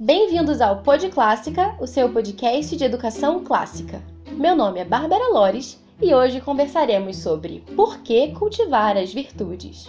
Bem-vindos ao Pod Clássica, o seu podcast de educação clássica. Meu nome é Bárbara Lores e hoje conversaremos sobre por que cultivar as virtudes.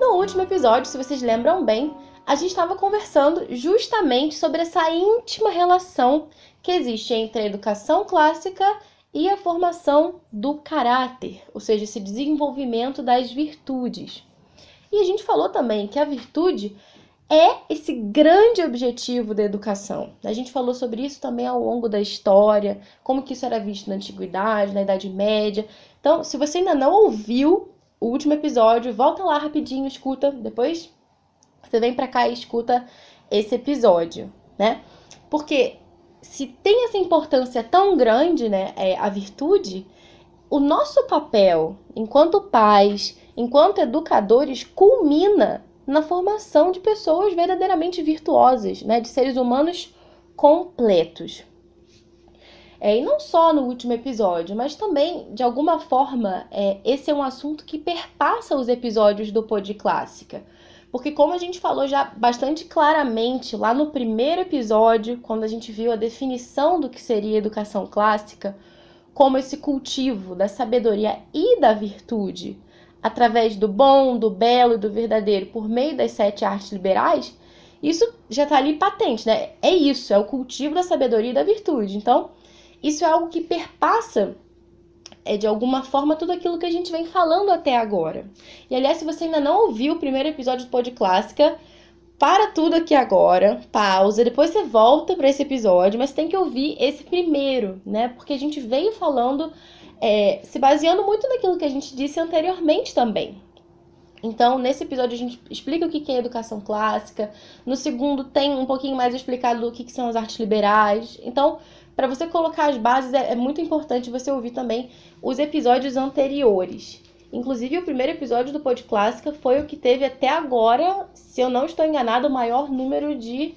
No último episódio, se vocês lembram bem, a gente estava conversando justamente sobre essa íntima relação que existe entre a educação clássica e a formação do caráter, ou seja, esse desenvolvimento das virtudes. E a gente falou também que a virtude é esse grande objetivo da educação. A gente falou sobre isso também ao longo da história, como que isso era visto na antiguidade, na Idade Média. Então, se você ainda não ouviu o último episódio, volta lá rapidinho, escuta, depois você vem para cá e escuta esse episódio, né? Porque se tem essa importância tão grande, né, é, a virtude, o nosso papel enquanto pais, enquanto educadores, culmina na formação de pessoas verdadeiramente virtuosas, né, de seres humanos completos. É, e não só no último episódio, mas também, de alguma forma, é, esse é um assunto que perpassa os episódios do Pod Clássica. Porque, como a gente falou já bastante claramente lá no primeiro episódio, quando a gente viu a definição do que seria educação clássica, como esse cultivo da sabedoria e da virtude, através do bom, do belo e do verdadeiro, por meio das sete artes liberais, isso já está ali patente, né? É isso, é o cultivo da sabedoria e da virtude. Então, isso é algo que perpassa é de alguma forma tudo aquilo que a gente vem falando até agora. E aliás, se você ainda não ouviu o primeiro episódio do Pod Clássica, para tudo aqui agora, pausa, depois você volta para esse episódio, mas tem que ouvir esse primeiro, né? Porque a gente veio falando, é, se baseando muito naquilo que a gente disse anteriormente também. Então, nesse episódio a gente explica o que é educação clássica. No segundo tem um pouquinho mais explicado o que são as artes liberais. Então, para você colocar as bases, é, é muito importante você ouvir também os episódios anteriores. Inclusive, o primeiro episódio do Pod Clássica foi o que teve até agora, se eu não estou enganado, o maior número de,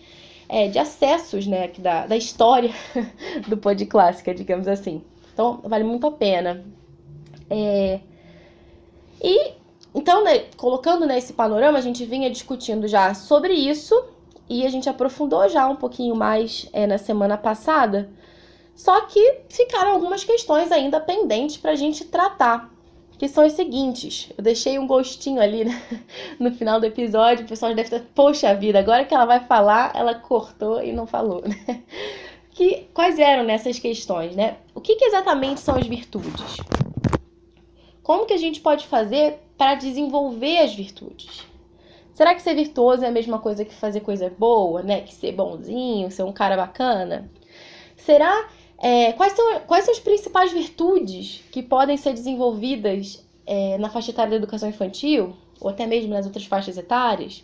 é, de acessos né, da, da história do Pod Clássica, digamos assim. Então, vale muito a pena. É... E, então, né, colocando nesse né, panorama, a gente vinha discutindo já sobre isso e a gente aprofundou já um pouquinho mais é, na semana passada só que ficaram algumas questões ainda pendentes para a gente tratar, que são as seguintes. Eu deixei um gostinho ali né? no final do episódio, o pessoal deve estar, poxa vida, agora que ela vai falar, ela cortou e não falou, né? Que, quais eram nessas questões, né? O que, que exatamente são as virtudes? Como que a gente pode fazer para desenvolver as virtudes? Será que ser virtuoso é a mesma coisa que fazer coisa boa, né? Que ser bonzinho, ser um cara bacana? Será é, quais, são, quais são as principais virtudes que podem ser desenvolvidas é, na faixa etária da educação infantil, ou até mesmo nas outras faixas etárias?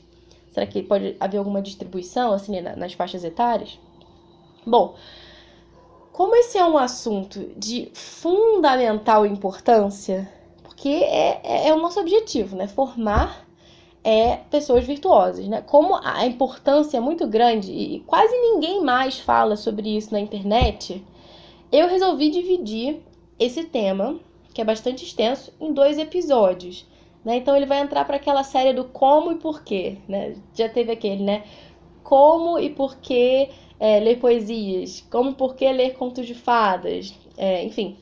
Será que pode haver alguma distribuição assim né, nas faixas etárias? Bom, como esse é um assunto de fundamental importância, porque é, é, é o nosso objetivo, né? Formar é pessoas virtuosas, né? Como a importância é muito grande e quase ninguém mais fala sobre isso na internet, eu resolvi dividir esse tema, que é bastante extenso, em dois episódios. Né? Então ele vai entrar para aquela série do como e porquê. Né? Já teve aquele, né? Como e porquê é, ler poesias, como e porquê ler contos de fadas, é, enfim.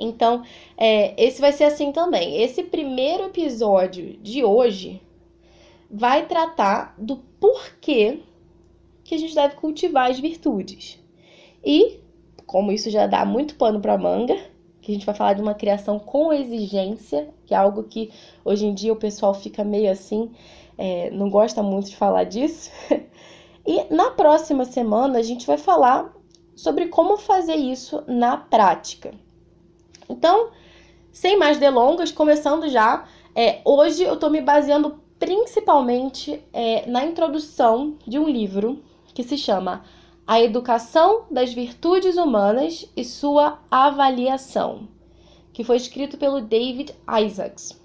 Então, é, esse vai ser assim também. Esse primeiro episódio de hoje vai tratar do porquê que a gente deve cultivar as virtudes. E como isso já dá muito pano para manga, que a gente vai falar de uma criação com exigência, que é algo que hoje em dia o pessoal fica meio assim, é, não gosta muito de falar disso. E na próxima semana a gente vai falar sobre como fazer isso na prática. Então, sem mais delongas, começando já, é, hoje eu estou me baseando principalmente é, na introdução de um livro que se chama a educação das virtudes humanas e sua avaliação, que foi escrito pelo David Isaacs.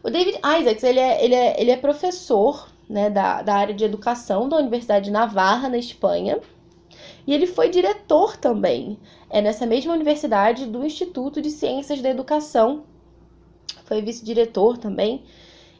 O David Isaacs ele é, ele é, ele é professor né, da, da área de educação da Universidade de Navarra, na Espanha. E ele foi diretor também, é nessa mesma universidade, do Instituto de Ciências da Educação. Foi vice-diretor também.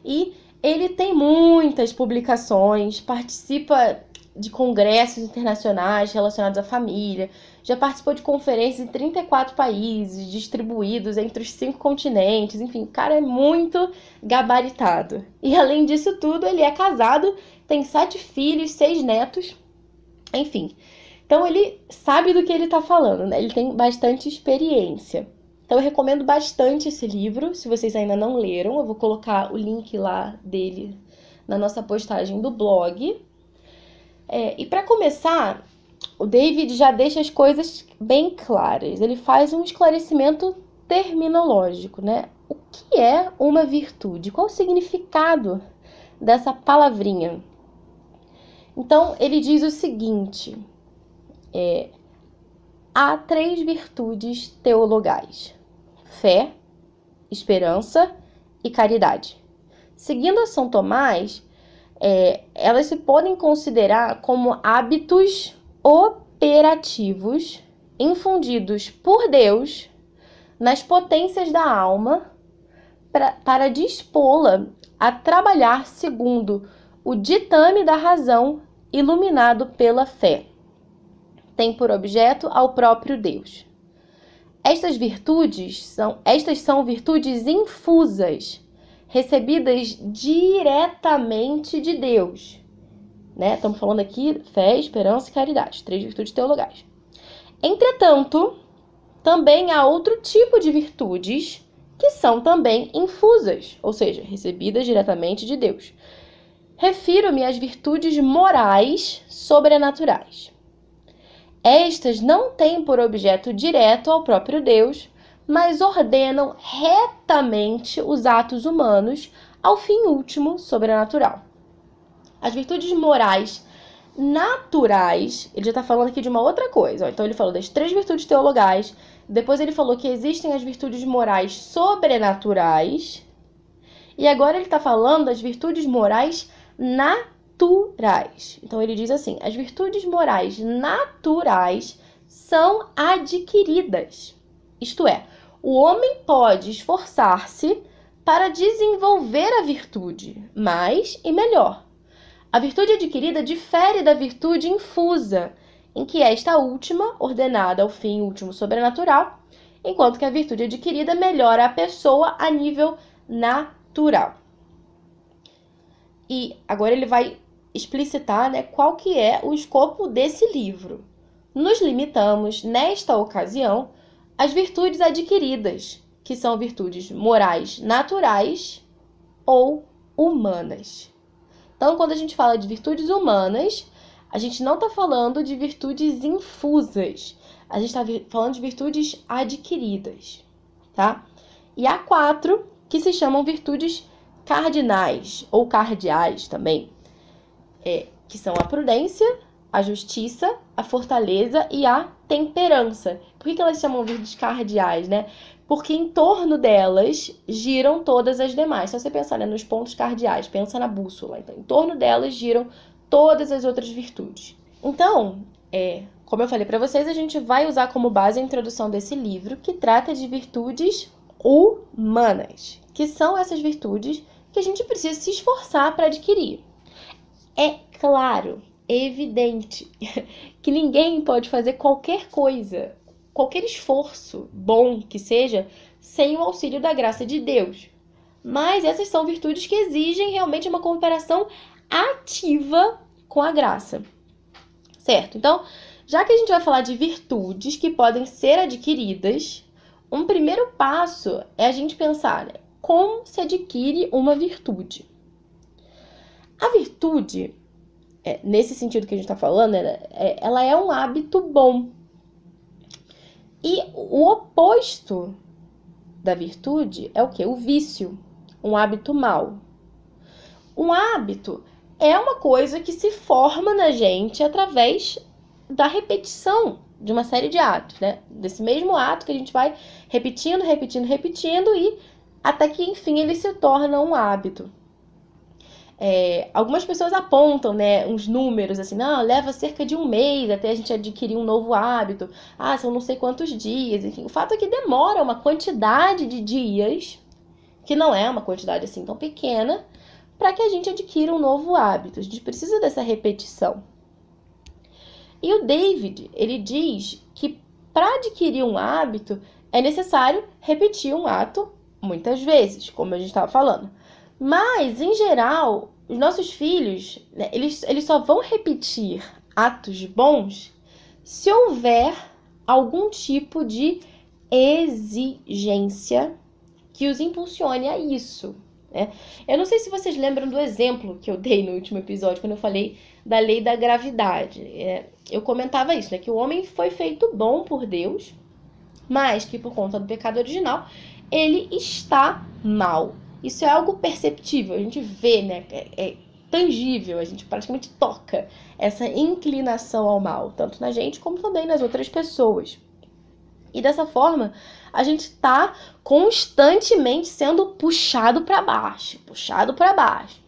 E ele tem muitas publicações, participa de congressos internacionais relacionados à família, já participou de conferências em 34 países, distribuídos entre os cinco continentes, enfim, o cara é muito gabaritado. E além disso tudo, ele é casado, tem sete filhos, seis netos, enfim. Então ele sabe do que ele está falando, né? Ele tem bastante experiência. Então eu recomendo bastante esse livro, se vocês ainda não leram, eu vou colocar o link lá dele na nossa postagem do blog. É, e para começar, o David já deixa as coisas bem claras. Ele faz um esclarecimento terminológico, né? O que é uma virtude? Qual o significado dessa palavrinha? Então ele diz o seguinte: é, há três virtudes teologais: fé, esperança e caridade. Seguindo a São Tomás, é, elas se podem considerar como hábitos operativos infundidos por Deus nas potências da alma pra, para dispô-la a trabalhar segundo o ditame da razão iluminado pela fé. Tem por objeto ao próprio Deus. Estas virtudes são estas são virtudes infusas recebidas diretamente de Deus. Né? Estamos falando aqui fé, esperança e caridade, três virtudes teologais. Entretanto, também há outro tipo de virtudes que são também infusas, ou seja, recebidas diretamente de Deus. Refiro-me às virtudes morais sobrenaturais. Estas não têm por objeto direto ao próprio Deus, mas ordenam retamente os atos humanos ao fim último sobrenatural. As virtudes morais naturais, ele já está falando aqui de uma outra coisa. Então ele falou das três virtudes teologais, depois ele falou que existem as virtudes morais sobrenaturais, e agora ele está falando das virtudes morais naturais. Então ele diz assim: as virtudes morais naturais são adquiridas. Isto é, o homem pode esforçar-se para desenvolver a virtude, mais e melhor. A virtude adquirida difere da virtude infusa, em que esta última, ordenada ao fim último sobrenatural, enquanto que a virtude adquirida melhora a pessoa a nível natural. E agora ele vai explicitar né, qual que é o escopo desse livro. Nos limitamos, nesta ocasião, as virtudes adquiridas, que são virtudes morais naturais ou humanas. Então, quando a gente fala de virtudes humanas, a gente não está falando de virtudes infusas, a gente está falando de virtudes adquiridas, tá? E há quatro que se chamam virtudes cardinais ou cardeais também, é, que são a prudência, a justiça, a fortaleza e a temperança. Por que, que elas chamam virtudes cardeais, né? Porque em torno delas giram todas as demais. Se você pensar né, nos pontos cardeais, pensa na bússola. Então, em torno delas giram todas as outras virtudes. Então, é, como eu falei para vocês, a gente vai usar como base a introdução desse livro, que trata de virtudes humanas, que são essas virtudes que a gente precisa se esforçar para adquirir. É claro evidente que ninguém pode fazer qualquer coisa, qualquer esforço bom que seja, sem o auxílio da graça de Deus. Mas essas são virtudes que exigem realmente uma cooperação ativa com a graça. Certo? Então, já que a gente vai falar de virtudes que podem ser adquiridas, um primeiro passo é a gente pensar como se adquire uma virtude. A virtude é, nesse sentido que a gente está falando, ela né, é, ela é um hábito bom. E o oposto da virtude é o que? O vício, um hábito mal. Um hábito é uma coisa que se forma na gente através da repetição de uma série de atos, né? Desse mesmo ato que a gente vai repetindo, repetindo, repetindo e até que enfim ele se torna um hábito. É, algumas pessoas apontam né, uns números assim, não, leva cerca de um mês até a gente adquirir um novo hábito, ah, são não sei quantos dias, enfim. O fato é que demora uma quantidade de dias, que não é uma quantidade assim tão pequena, para que a gente adquira um novo hábito. A gente precisa dessa repetição. E o David, ele diz que para adquirir um hábito é necessário repetir um ato muitas vezes, como a gente estava falando. Mas, em geral, os nossos filhos, né, eles, eles só vão repetir atos bons se houver algum tipo de exigência que os impulsione a isso. Né? Eu não sei se vocês lembram do exemplo que eu dei no último episódio, quando eu falei da lei da gravidade. É, eu comentava isso, né? Que o homem foi feito bom por Deus, mas que por conta do pecado original, ele está mal isso é algo perceptível, a gente vê, né? É, é tangível, a gente praticamente toca essa inclinação ao mal, tanto na gente como também nas outras pessoas. E dessa forma, a gente está constantemente sendo puxado para baixo, puxado para baixo.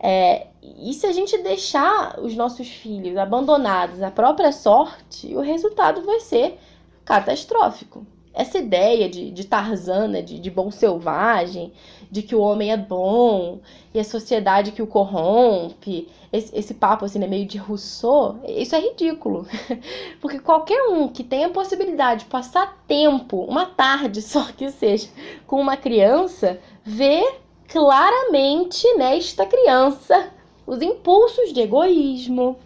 É, e se a gente deixar os nossos filhos abandonados à própria sorte, o resultado vai ser catastrófico essa ideia de, de Tarzana, de, de bom selvagem, de que o homem é bom e a sociedade que o corrompe, esse, esse papo assim, né, meio de Rousseau, isso é ridículo. Porque qualquer um que tenha a possibilidade de passar tempo, uma tarde só que seja, com uma criança, vê claramente nesta né, criança os impulsos de egoísmo,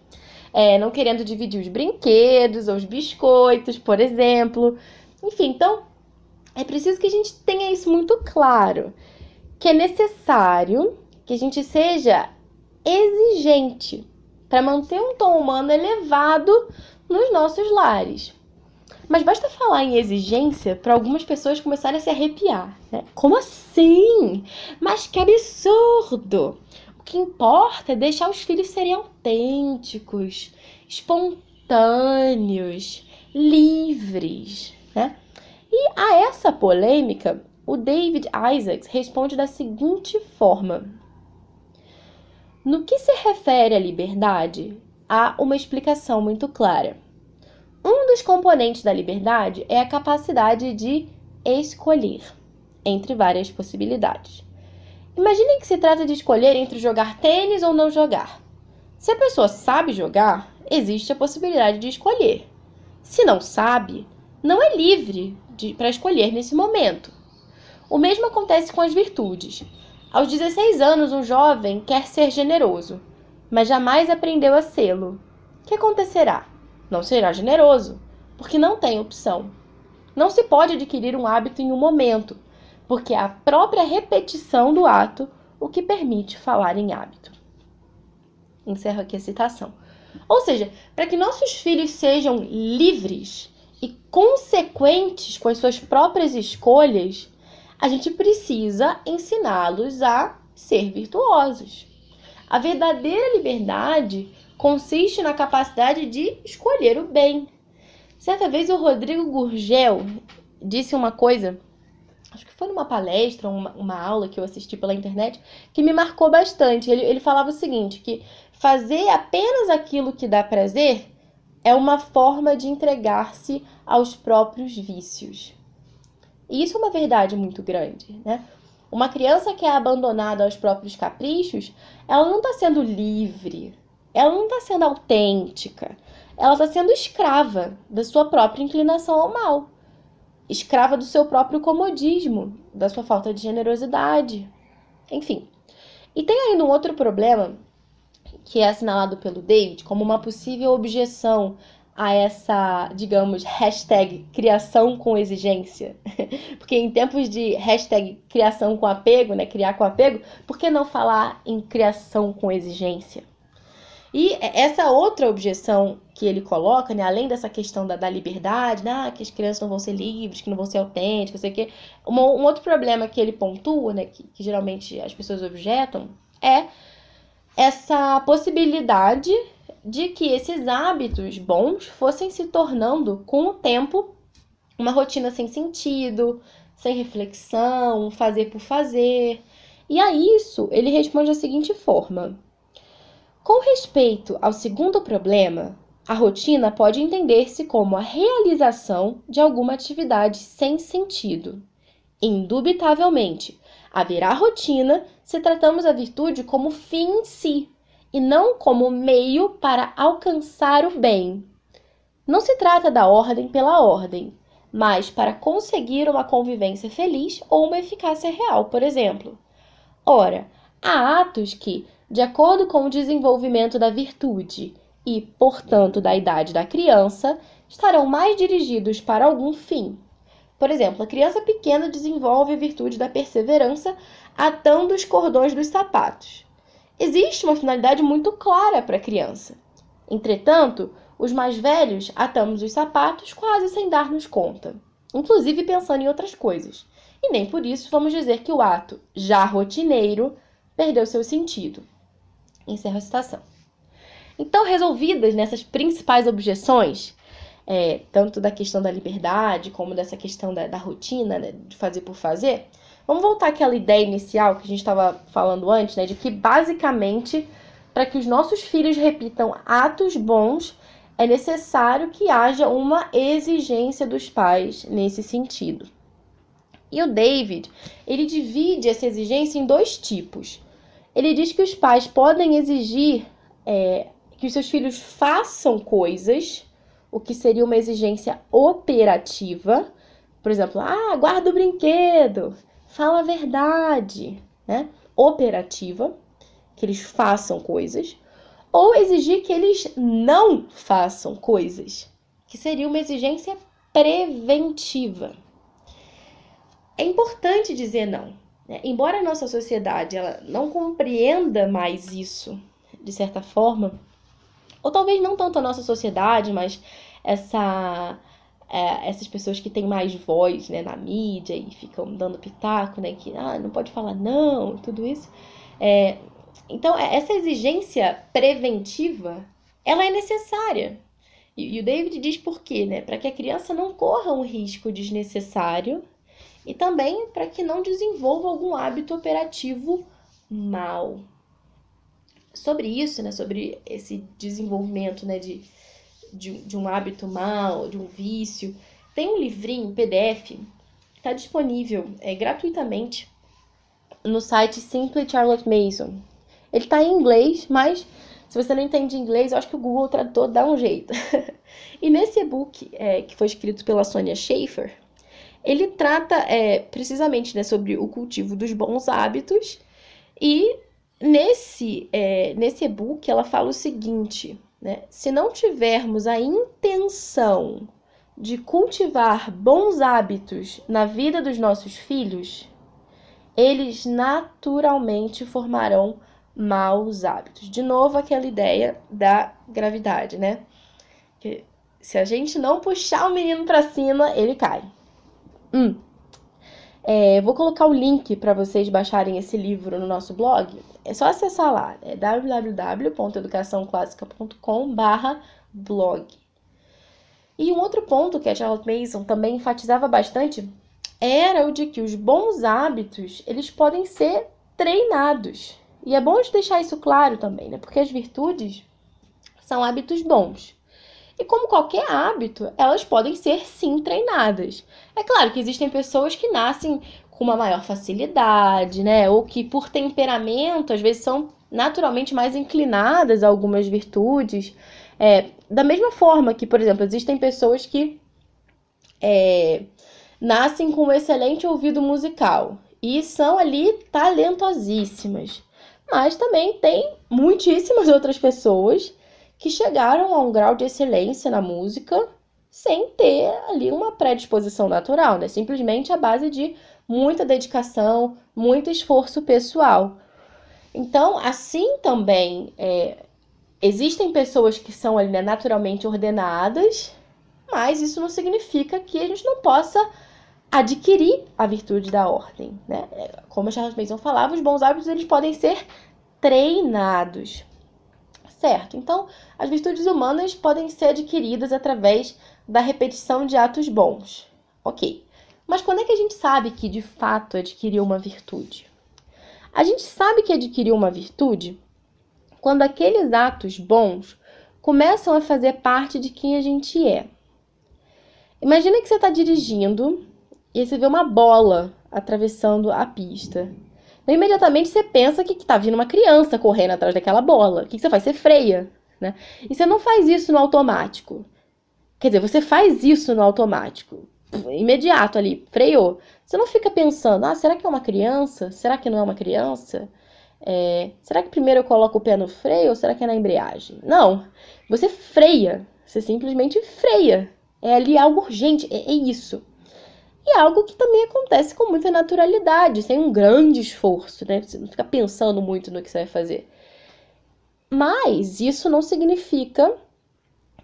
é, não querendo dividir os brinquedos ou os biscoitos, por exemplo, enfim, então é preciso que a gente tenha isso muito claro, que é necessário que a gente seja exigente para manter um tom humano elevado nos nossos lares. Mas basta falar em exigência para algumas pessoas começarem a se arrepiar. Né? Como assim? Mas que absurdo! O que importa é deixar os filhos serem autênticos, espontâneos, livres. Né? E a essa polêmica, o David Isaacs responde da seguinte forma: No que se refere à liberdade, há uma explicação muito clara. Um dos componentes da liberdade é a capacidade de escolher entre várias possibilidades. Imaginem que se trata de escolher entre jogar tênis ou não jogar. Se a pessoa sabe jogar, existe a possibilidade de escolher. Se não sabe, não é livre para escolher nesse momento. O mesmo acontece com as virtudes. Aos 16 anos, um jovem quer ser generoso, mas jamais aprendeu a sê-lo. O que acontecerá? Não será generoso, porque não tem opção. Não se pode adquirir um hábito em um momento, porque é a própria repetição do ato o que permite falar em hábito. Encerro aqui a citação. Ou seja, para que nossos filhos sejam livres, e consequentes com as suas próprias escolhas, a gente precisa ensiná-los a ser virtuosos. A verdadeira liberdade consiste na capacidade de escolher o bem. Certa vez o Rodrigo Gurgel disse uma coisa, acho que foi numa palestra, uma, uma aula que eu assisti pela internet, que me marcou bastante. Ele, ele falava o seguinte: que fazer apenas aquilo que dá prazer é uma forma de entregar-se aos próprios vícios. E isso é uma verdade muito grande, né? Uma criança que é abandonada aos próprios caprichos, ela não está sendo livre, ela não está sendo autêntica, ela está sendo escrava da sua própria inclinação ao mal, escrava do seu próprio comodismo, da sua falta de generosidade, enfim. E tem ainda um outro problema que é assinalado pelo David como uma possível objeção a essa, digamos, hashtag criação com exigência. Porque em tempos de hashtag criação com apego, né, criar com apego, por que não falar em criação com exigência? E é essa outra objeção que ele coloca, né, além dessa questão da, da liberdade, né, ah, que as crianças não vão ser livres, que não vão ser autênticas, sei que, um, um outro problema que ele pontua, né, que, que geralmente as pessoas objetam, é essa possibilidade de que esses hábitos bons fossem se tornando, com o tempo, uma rotina sem sentido, sem reflexão, fazer por fazer. E a isso ele responde da seguinte forma: Com respeito ao segundo problema, a rotina pode entender-se como a realização de alguma atividade sem sentido. Indubitavelmente, Haverá rotina se tratamos a virtude como fim em si e não como meio para alcançar o bem. Não se trata da ordem pela ordem, mas para conseguir uma convivência feliz ou uma eficácia real, por exemplo. Ora, há atos que, de acordo com o desenvolvimento da virtude e, portanto, da idade da criança, estarão mais dirigidos para algum fim, por exemplo, a criança pequena desenvolve a virtude da perseverança atando os cordões dos sapatos. Existe uma finalidade muito clara para a criança. Entretanto, os mais velhos atamos os sapatos quase sem dar-nos conta, inclusive pensando em outras coisas. E nem por isso vamos dizer que o ato, já rotineiro, perdeu seu sentido. Encerro a citação. Então, resolvidas nessas principais objeções, é, tanto da questão da liberdade, como dessa questão da, da rotina, né, de fazer por fazer, vamos voltar àquela ideia inicial que a gente estava falando antes, né, de que basicamente para que os nossos filhos repitam atos bons, é necessário que haja uma exigência dos pais nesse sentido. E o David, ele divide essa exigência em dois tipos. Ele diz que os pais podem exigir é, que os seus filhos façam coisas o que seria uma exigência operativa, por exemplo, ah, guarda o brinquedo, fala a verdade, né? Operativa, que eles façam coisas, ou exigir que eles não façam coisas, que seria uma exigência preventiva. É importante dizer não. Né? Embora a nossa sociedade ela não compreenda mais isso, de certa forma, ou talvez não tanto a nossa sociedade, mas essa é, essas pessoas que têm mais voz né, na mídia e ficam dando pitaco, né, que ah, não pode falar não, tudo isso. É, então, é, essa exigência preventiva, ela é necessária. E, e o David diz por quê, né? Para que a criança não corra um risco desnecessário e também para que não desenvolva algum hábito operativo mal. Sobre isso, né, sobre esse desenvolvimento né, de, de, de um hábito mal, de um vício, tem um livrinho PDF, está disponível é, gratuitamente no site Simply Charlotte Mason. Ele está em inglês, mas se você não entende inglês, eu acho que o Google Tradutor dá um jeito. e nesse e-book, é, que foi escrito pela Sonia Schaefer, ele trata é, precisamente né, sobre o cultivo dos bons hábitos. E nesse, é, nesse e-book, ela fala o seguinte: né? Se não tivermos a intenção de cultivar bons hábitos na vida dos nossos filhos, eles naturalmente formarão maus hábitos. De novo, aquela ideia da gravidade, né? Que se a gente não puxar o menino para cima, ele cai. Hum, é, vou colocar o link para vocês baixarem esse livro no nosso blog. É só acessar lá, é www.educaçãoclássica.com/blog. E um outro ponto que a Charlotte Mason também enfatizava bastante era o de que os bons hábitos, eles podem ser treinados. E é bom deixar isso claro também, né? Porque as virtudes são hábitos bons. E como qualquer hábito, elas podem ser sim treinadas. É claro que existem pessoas que nascem com uma maior facilidade, né? Ou que por temperamento, às vezes são naturalmente mais inclinadas a algumas virtudes. É, da mesma forma que, por exemplo, existem pessoas que é, nascem com um excelente ouvido musical e são ali talentosíssimas. Mas também tem muitíssimas outras pessoas que chegaram a um grau de excelência na música sem ter ali uma predisposição natural, né? Simplesmente a base de muita dedicação, muito esforço pessoal. Então, assim também é, existem pessoas que são ali, né, naturalmente ordenadas, mas isso não significa que a gente não possa adquirir a virtude da ordem, né? É, como a Charles Mason falava, os bons hábitos eles podem ser treinados certo. Então, as virtudes humanas podem ser adquiridas através da repetição de atos bons. Ok. Mas quando é que a gente sabe que de fato adquiriu uma virtude? A gente sabe que adquiriu uma virtude quando aqueles atos bons começam a fazer parte de quem a gente é. Imagina que você está dirigindo e você vê uma bola atravessando a pista. Então, imediatamente você pensa que, está vindo uma criança correndo atrás daquela bola. O que, que você faz? Você freia, né? E você não faz isso no automático. Quer dizer, você faz isso no automático, imediato ali, freou. Você não fica pensando, ah, será que é uma criança? Será que não é uma criança? É, será que primeiro eu coloco o pé no freio ou será que é na embreagem? Não, você freia, você simplesmente freia. É ali algo urgente, é, é isso. E é algo que também acontece com muita naturalidade, sem um grande esforço, né? Você não fica pensando muito no que você vai fazer. Mas isso não significa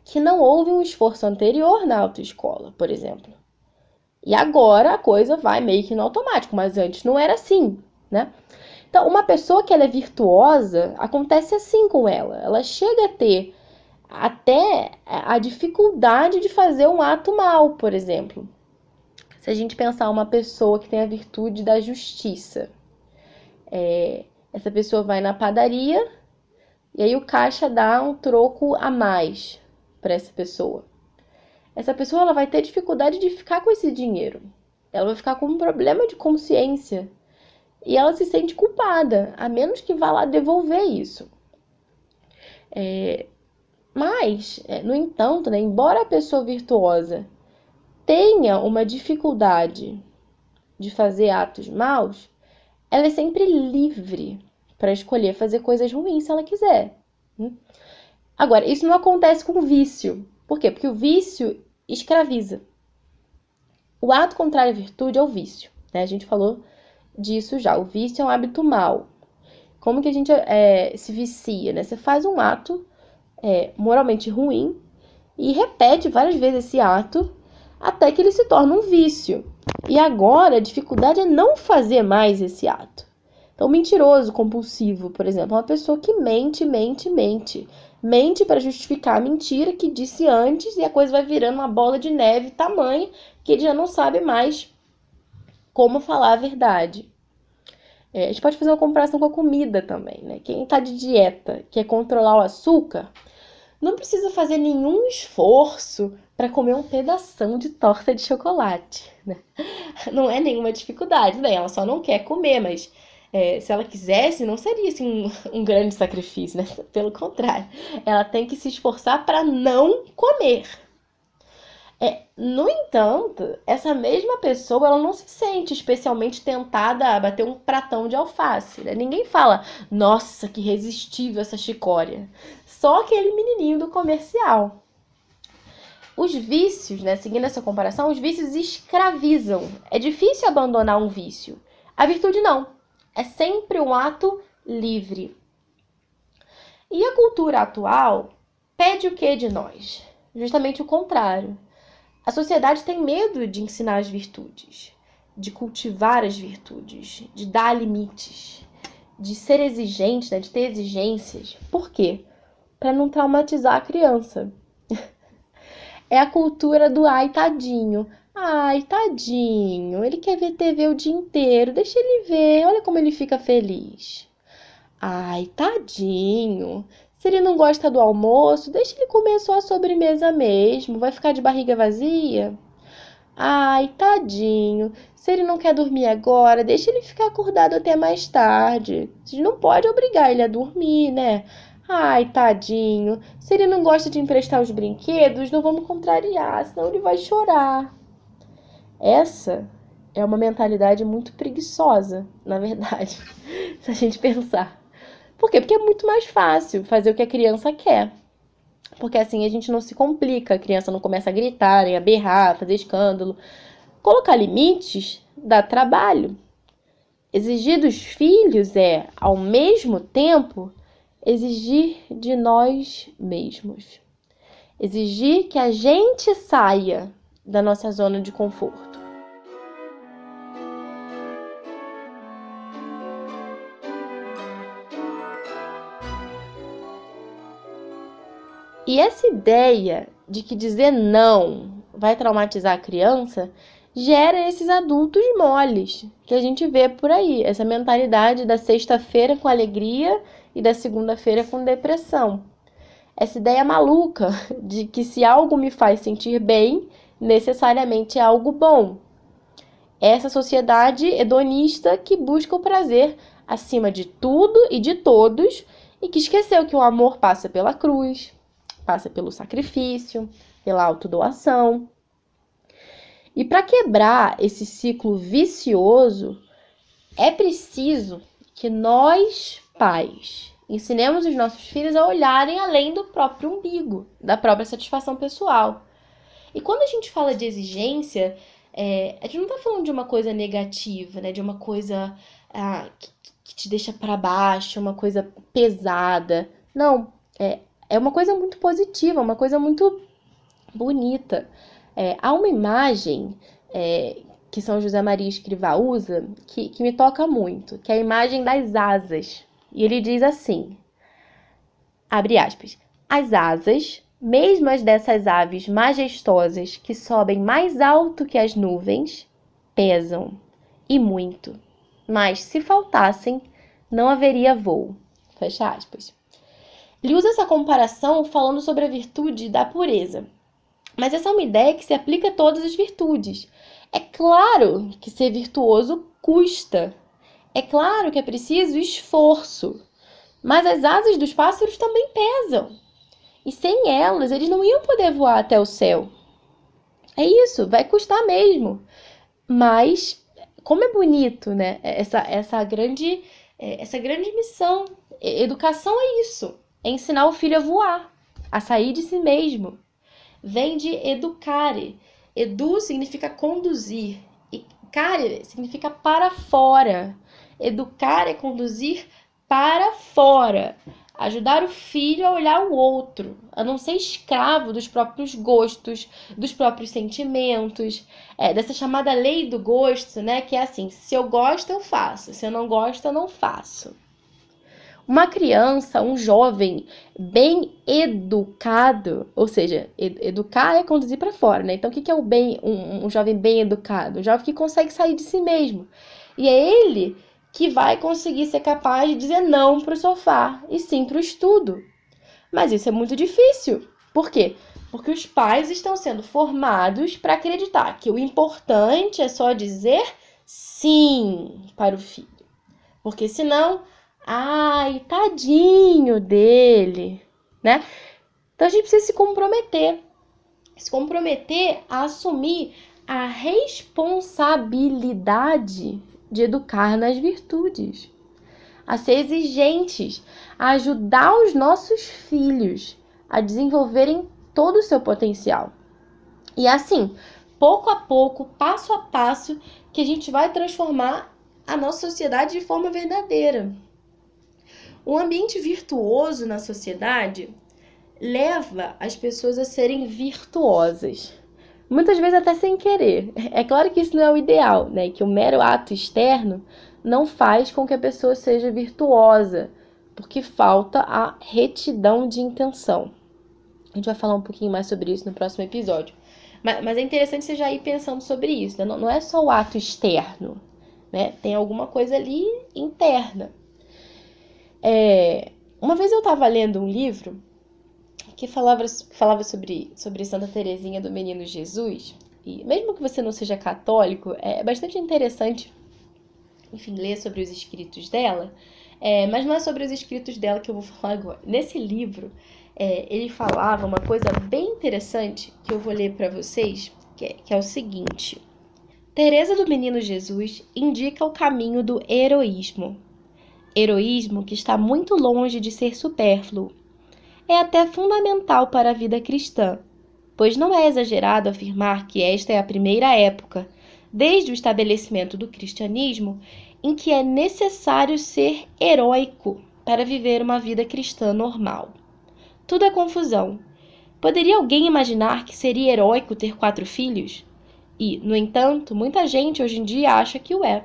que não houve um esforço anterior na autoescola, por exemplo. E agora a coisa vai meio que no automático, mas antes não era assim, né? Então, uma pessoa que ela é virtuosa, acontece assim com ela. Ela chega a ter até a dificuldade de fazer um ato mal, por exemplo se a gente pensar uma pessoa que tem a virtude da justiça. É, essa pessoa vai na padaria e aí o caixa dá um troco a mais para essa pessoa. Essa pessoa ela vai ter dificuldade de ficar com esse dinheiro. Ela vai ficar com um problema de consciência e ela se sente culpada, a menos que vá lá devolver isso. É, mas, é, no entanto, né, embora a pessoa virtuosa tenha uma dificuldade de fazer atos maus, ela é sempre livre para escolher fazer coisas ruins se ela quiser. Né? Agora, isso não acontece com o vício. Por quê? Porque o vício escraviza. O ato contrário à virtude é o vício. Né? A gente falou disso já. O vício é um hábito mau. Como que a gente é, se vicia? Né? Você faz um ato é, moralmente ruim e repete várias vezes esse ato até que ele se torna um vício. E agora a dificuldade é não fazer mais esse ato. Então, mentiroso, compulsivo, por exemplo, é uma pessoa que mente, mente, mente. Mente para justificar a mentira que disse antes e a coisa vai virando uma bola de neve tamanho que ele já não sabe mais como falar a verdade. É, a gente pode fazer uma comparação com a comida também, né? Quem está de dieta, quer controlar o açúcar, não precisa fazer nenhum esforço para comer um pedaço de torta de chocolate. Né? Não é nenhuma dificuldade, né? ela só não quer comer, mas é, se ela quisesse, não seria assim, um, um, grande sacrifício, né? Pelo contrário, ela tem que se esforçar para não comer. É, no entanto, essa mesma pessoa ela não se sente especialmente tentada a bater um pratão de alface. Né? Ninguém fala, nossa, que resistível essa chicória só aquele menininho do comercial. Os vícios, né, seguindo essa comparação, os vícios escravizam. É difícil abandonar um vício. A virtude não. É sempre um ato livre. E a cultura atual pede o que de nós? Justamente o contrário. A sociedade tem medo de ensinar as virtudes, de cultivar as virtudes, de dar limites, de ser exigente, né, de ter exigências. Por quê? para não traumatizar a criança. é a cultura do ai tadinho. Ai, tadinho, ele quer ver TV o dia inteiro, deixa ele ver, olha como ele fica feliz. Ai, tadinho, se ele não gosta do almoço, deixa ele comer só a sobremesa mesmo, vai ficar de barriga vazia. Ai, tadinho, se ele não quer dormir agora, deixa ele ficar acordado até mais tarde. Você não pode obrigar ele a dormir, né? Ai, tadinho, se ele não gosta de emprestar os brinquedos, não vamos contrariar, senão ele vai chorar. Essa é uma mentalidade muito preguiçosa, na verdade, se a gente pensar. Por quê? Porque é muito mais fácil fazer o que a criança quer. Porque assim a gente não se complica, a criança não começa a gritar, a berrar, a fazer escândalo. Colocar limites dá trabalho. Exigir dos filhos é, ao mesmo tempo, exigir de nós mesmos. Exigir que a gente saia da nossa zona de conforto. E essa ideia de que dizer não vai traumatizar a criança gera esses adultos moles que a gente vê por aí, essa mentalidade da sexta-feira com alegria e da segunda-feira com depressão. Essa ideia maluca de que se algo me faz sentir bem, necessariamente é algo bom. É essa sociedade hedonista que busca o prazer acima de tudo e de todos e que esqueceu que o amor passa pela cruz, passa pelo sacrifício, pela autodoação, e para quebrar esse ciclo vicioso, é preciso que nós, pais, ensinemos os nossos filhos a olharem além do próprio umbigo, da própria satisfação pessoal. E quando a gente fala de exigência, é, a gente não está falando de uma coisa negativa, né? De uma coisa ah, que, que, te deixa para baixo, uma coisa pesada. Não, é, é uma coisa muito positiva, uma coisa muito bonita. É, há uma imagem é, que São José Maria Escrivá usa que, que me toca muito, que é a imagem das asas. E ele diz assim: abre aspas, as asas, mesmo as dessas aves majestosas que sobem mais alto que as nuvens, pesam, e muito. Mas se faltassem, não haveria voo. Fecha aspas. Ele usa essa comparação falando sobre a virtude da pureza, mas essa é uma ideia que se aplica a todas as virtudes. É claro que ser virtuoso custa. É claro que é preciso esforço. Mas as asas dos pássaros também pesam. E sem elas, eles não iam poder voar até o céu. É isso, vai custar mesmo. Mas como é bonito, né? Essa, essa, grande, é, essa grande missão. Educação é isso: é ensinar o filho a voar, a sair de si mesmo vem de educare. Edu significa conduzir e care significa para fora. Educar é conduzir para fora. Ajudar o filho a olhar o outro, a não ser escravo dos próprios gostos, dos próprios sentimentos, é, dessa chamada lei do gosto, né? Que é assim: se eu gosto, eu faço, se eu não gosto, eu não faço. Uma criança, um jovem bem educado, ou seja, ed educar é conduzir para fora, né? Então, o que, é o bem, um, um jovem bem educado? Um jovem que consegue sair de si mesmo. E é ele que vai conseguir ser capaz de dizer não para o sofá e sim para o estudo. Mas isso é muito difícil. Por quê? Porque os pais estão sendo formados para acreditar que o importante é só dizer sim para o filho. Porque senão Ai, tadinho dele, né? Então a gente precisa se comprometer. Se comprometer a assumir a responsabilidade de educar nas virtudes, a ser exigentes, a ajudar os nossos filhos a desenvolverem todo o seu potencial. E assim, pouco a pouco, passo a passo, que a gente vai transformar a nossa sociedade de forma verdadeira. O ambiente virtuoso na sociedade leva as pessoas a serem virtuosas. Muitas vezes até sem querer. É claro que isso não é o ideal, né? Que o mero ato externo não faz com que a pessoa seja virtuosa, porque falta a retidão de intenção. A gente vai falar um pouquinho mais sobre isso no próximo episódio. Mas, mas é interessante você já ir pensando sobre isso, né? não, não é só o ato externo, né? Tem alguma coisa ali interna. É, uma vez eu estava lendo um livro que falava, falava sobre, sobre Santa Terezinha do Menino Jesus. E mesmo que você não seja católico, é bastante interessante, enfim, ler sobre os escritos dela. É, mas não é sobre os escritos dela que eu vou falar agora. Nesse livro, é, ele falava uma coisa bem interessante que eu vou ler para vocês, que é, que é o seguinte. Teresa do Menino Jesus indica o caminho do heroísmo, Heroísmo que está muito longe de ser supérfluo. É até fundamental para a vida cristã, pois não é exagerado afirmar que esta é a primeira época, desde o estabelecimento do cristianismo, em que é necessário ser heróico para viver uma vida cristã normal. Tudo é confusão. Poderia alguém imaginar que seria heróico ter quatro filhos? E, no entanto, muita gente hoje em dia acha que o é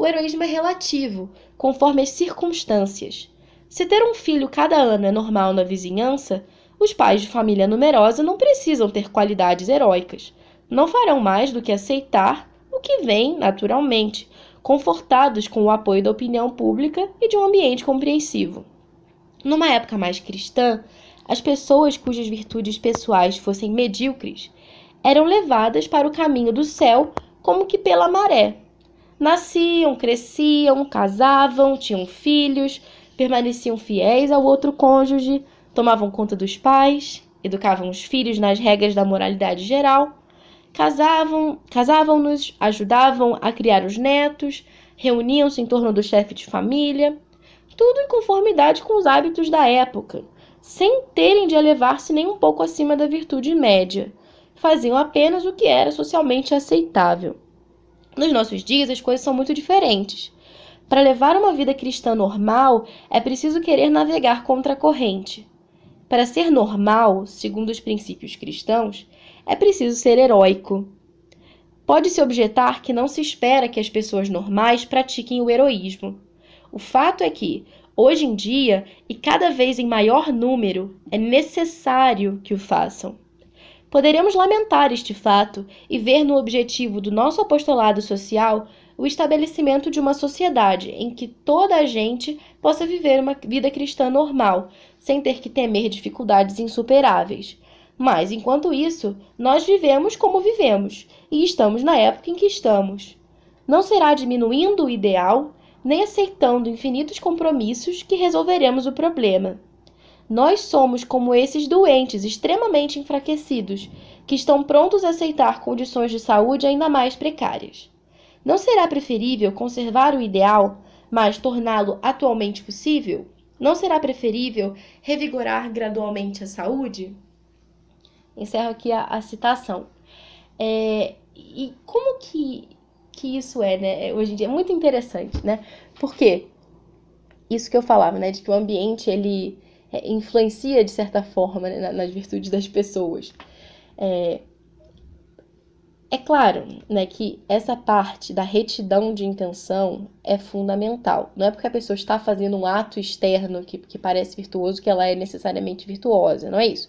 o heroísmo é relativo, conforme as circunstâncias. Se ter um filho cada ano é normal na vizinhança, os pais de família numerosa não precisam ter qualidades heróicas. Não farão mais do que aceitar o que vem naturalmente, confortados com o apoio da opinião pública e de um ambiente compreensivo. Numa época mais cristã, as pessoas cujas virtudes pessoais fossem medíocres eram levadas para o caminho do céu como que pela maré, nasciam, cresciam, casavam, tinham filhos, permaneciam fiéis ao outro cônjuge, tomavam conta dos pais, educavam os filhos nas regras da moralidade geral, casavam, casavam-nos, ajudavam a criar os netos, reuniam-se em torno do chefe de família, tudo em conformidade com os hábitos da época, sem terem de elevar-se nem um pouco acima da virtude média. Faziam apenas o que era socialmente aceitável. Nos nossos dias, as coisas são muito diferentes. Para levar uma vida cristã normal, é preciso querer navegar contra a corrente. Para ser normal, segundo os princípios cristãos, é preciso ser heróico. Pode-se objetar que não se espera que as pessoas normais pratiquem o heroísmo. O fato é que, hoje em dia, e cada vez em maior número, é necessário que o façam. Poderemos lamentar este fato e ver no objetivo do nosso apostolado social o estabelecimento de uma sociedade em que toda a gente possa viver uma vida cristã normal, sem ter que temer dificuldades insuperáveis. Mas, enquanto isso, nós vivemos como vivemos e estamos na época em que estamos. Não será diminuindo o ideal, nem aceitando infinitos compromissos que resolveremos o problema. Nós somos como esses doentes extremamente enfraquecidos, que estão prontos a aceitar condições de saúde ainda mais precárias. Não será preferível conservar o ideal, mas torná-lo atualmente possível? Não será preferível revigorar gradualmente a saúde? Encerro aqui a, a citação. É, e como que, que isso é, né? É, hoje em dia é muito interessante, né? Porque isso que eu falava, né? De que o ambiente ele é, influencia de certa forma né, nas virtudes das pessoas. É, é claro né, que essa parte da retidão de intenção é fundamental. Não é porque a pessoa está fazendo um ato externo que, que parece virtuoso que ela é necessariamente virtuosa, não é isso?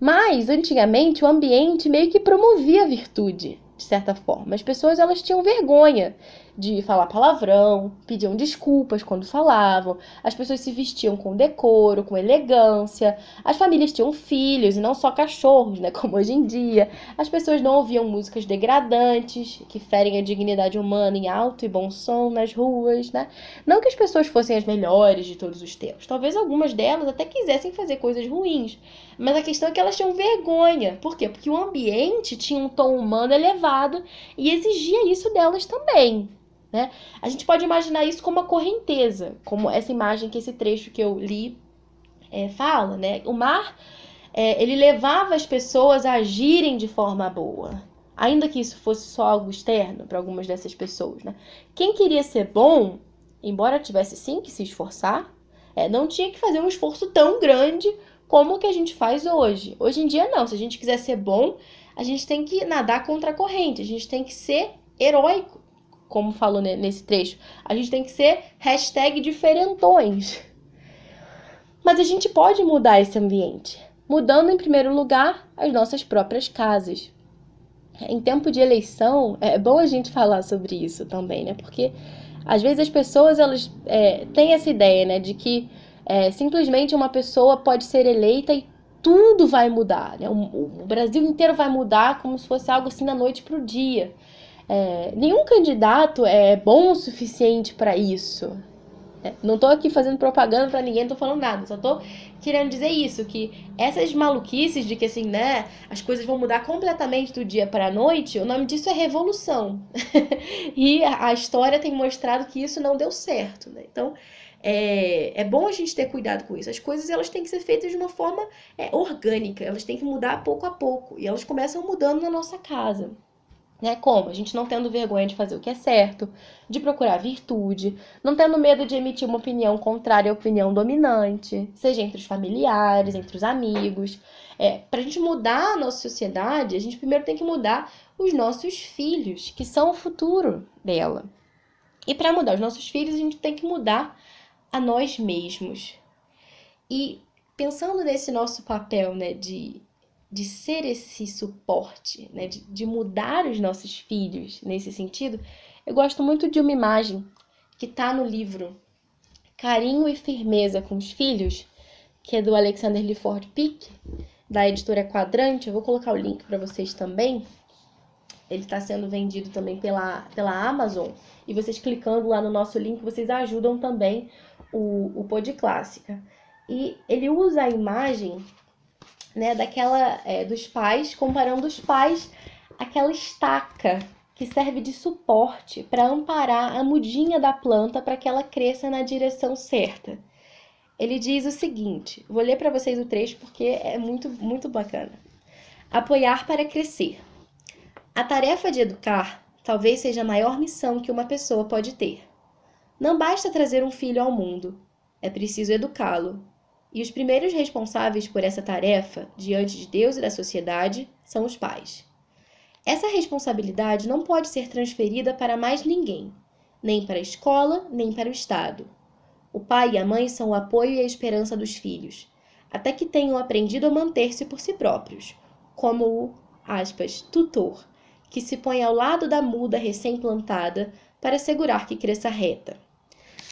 Mas, antigamente, o ambiente meio que promovia a virtude, de certa forma. As pessoas elas tinham vergonha de falar palavrão, pediam desculpas quando falavam, as pessoas se vestiam com decoro, com elegância, as famílias tinham filhos e não só cachorros, né, como hoje em dia, as pessoas não ouviam músicas degradantes que ferem a dignidade humana em alto e bom som nas ruas, né? Não que as pessoas fossem as melhores de todos os tempos, talvez algumas delas até quisessem fazer coisas ruins, mas a questão é que elas tinham vergonha. Por quê? Porque o ambiente tinha um tom humano elevado e exigia isso delas também. Né? A gente pode imaginar isso como uma correnteza, como essa imagem que esse trecho que eu li é, fala. Né? O mar é, ele levava as pessoas a agirem de forma boa, ainda que isso fosse só algo externo para algumas dessas pessoas. Né? Quem queria ser bom, embora tivesse sim que se esforçar, é, não tinha que fazer um esforço tão grande como o que a gente faz hoje. Hoje em dia, não. Se a gente quiser ser bom, a gente tem que nadar contra a corrente, a gente tem que ser heróico como falou nesse trecho. A gente tem que ser hashtag diferentões. Mas a gente pode mudar esse ambiente, mudando em primeiro lugar as nossas próprias casas. Em tempo de eleição, é bom a gente falar sobre isso também, né? Porque às vezes as pessoas elas é, têm essa ideia, né, de que é, simplesmente uma pessoa pode ser eleita e tudo vai mudar, né? O, o Brasil inteiro vai mudar como se fosse algo assim da noite para o dia. É, nenhum candidato é bom o suficiente para isso. É, não estou aqui fazendo propaganda para ninguém, não tô falando nada, só estou querendo dizer isso, que essas maluquices de que assim, né, as coisas vão mudar completamente do dia para a noite, o nome disso é revolução. e a história tem mostrado que isso não deu certo, né? Então, é, é bom a gente ter cuidado com isso. As coisas elas têm que ser feitas de uma forma é, orgânica, elas têm que mudar pouco a pouco. E elas começam mudando na nossa casa. Né? Como? A gente não tendo vergonha de fazer o que é certo, de procurar virtude, não tendo medo de emitir uma opinião contrária à opinião dominante, seja entre os familiares, entre os amigos. É, Para a gente mudar a nossa sociedade, a gente primeiro tem que mudar os nossos filhos, que são o futuro dela. E para mudar os nossos filhos, a gente tem que mudar a nós mesmos. E pensando nesse nosso papel né, de de ser esse suporte, né? de, de mudar os nossos filhos nesse sentido, eu gosto muito de uma imagem que está no livro Carinho e Firmeza com os Filhos, que é do Alexander Lifford Pick, da editora Quadrante. Eu vou colocar o link para vocês também. Ele está sendo vendido também pela, pela Amazon. E vocês clicando lá no nosso link, vocês ajudam também o, o Pod Clássica. E ele usa a imagem né, daquela é, dos pais, comparando os pais aquela estaca que serve de suporte para amparar a mudinha da planta para que ela cresça na direção certa. Ele diz o seguinte, vou ler para vocês o trecho porque é muito muito bacana. Apoiar para crescer. A tarefa de educar talvez seja a maior missão que uma pessoa pode ter. Não basta trazer um filho ao mundo, é preciso educá-lo e os primeiros responsáveis por essa tarefa diante de Deus e da sociedade são os pais. Essa responsabilidade não pode ser transferida para mais ninguém, nem para a escola, nem para o Estado. O pai e a mãe são o apoio e a esperança dos filhos, até que tenham aprendido a manter-se por si próprios, como o, aspas, tutor, que se põe ao lado da muda recém-plantada para assegurar que cresça reta.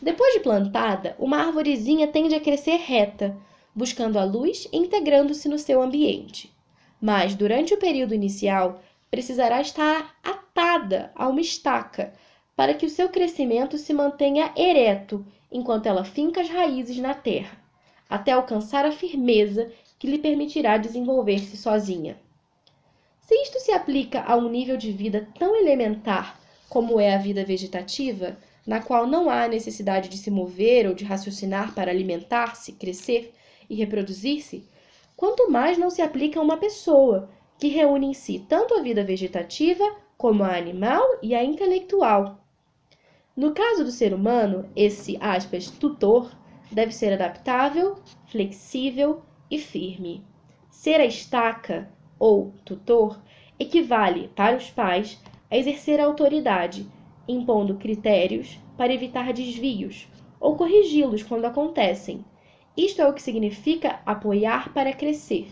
Depois de plantada, uma arvorezinha tende a crescer reta, buscando a luz e integrando-se no seu ambiente. Mas, durante o período inicial, precisará estar atada a uma estaca para que o seu crescimento se mantenha ereto enquanto ela finca as raízes na terra, até alcançar a firmeza que lhe permitirá desenvolver-se sozinha. Se isto se aplica a um nível de vida tão elementar como é a vida vegetativa, na qual não há necessidade de se mover ou de raciocinar para alimentar-se, crescer e reproduzir-se, quanto mais não se aplica a uma pessoa, que reúne em si tanto a vida vegetativa como a animal e a intelectual. No caso do ser humano, esse aspas, tutor deve ser adaptável, flexível e firme. Ser a estaca ou tutor equivale, para os pais, a exercer a autoridade, impondo critérios para evitar desvios ou corrigi-los quando acontecem. Isto é o que significa apoiar para crescer.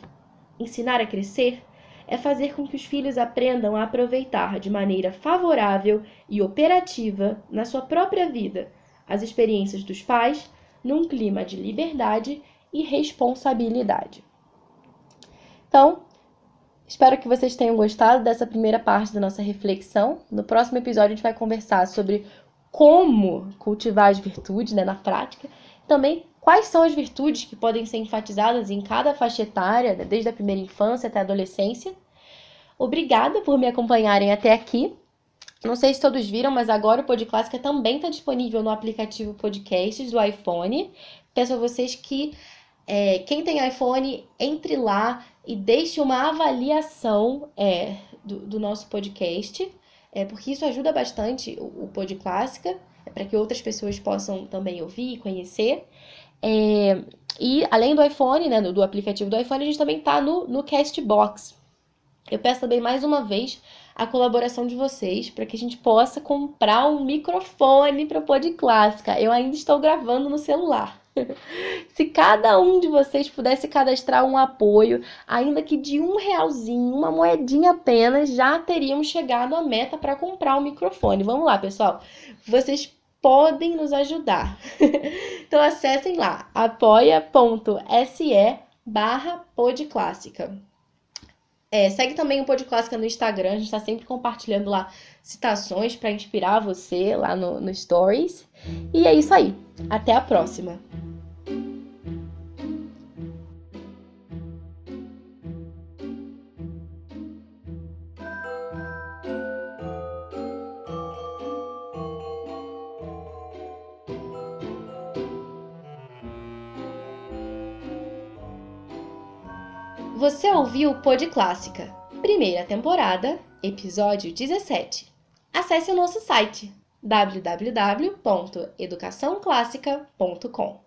Ensinar a crescer é fazer com que os filhos aprendam a aproveitar de maneira favorável e operativa na sua própria vida as experiências dos pais num clima de liberdade e responsabilidade. Então, Espero que vocês tenham gostado dessa primeira parte da nossa reflexão. No próximo episódio, a gente vai conversar sobre como cultivar as virtudes né, na prática. Também quais são as virtudes que podem ser enfatizadas em cada faixa etária, né, desde a primeira infância até a adolescência. Obrigada por me acompanharem até aqui. Não sei se todos viram, mas agora o Pod Clássica também está disponível no aplicativo Podcasts do iPhone. Peço a vocês que é, quem tem iPhone entre lá, e deixe uma avaliação é, do, do, nosso podcast, é, porque isso ajuda bastante o, o Pod Clássica, é, para que outras pessoas possam também ouvir e conhecer. É, e além do iPhone, né, do aplicativo do iPhone, a gente também está no, no Castbox. Eu peço também mais uma vez a colaboração de vocês para que a gente possa comprar um microfone para o Pod Clássica. Eu ainda estou gravando no celular. Se cada um de vocês pudesse cadastrar um apoio, ainda que de um realzinho, uma moedinha apenas, já teríamos chegado à meta para comprar o microfone. Vamos lá, pessoal. Vocês podem nos ajudar. então acessem lá apoia.se barra podclássica. É, segue também o Podclássica no Instagram, a gente está sempre compartilhando lá citações para inspirar você lá no, no Stories. E é isso aí. Até a próxima! Você ouviu o Pod Clássica, primeira temporada, episódio 17. Acesse o nosso site www.educaçãoclássica.com.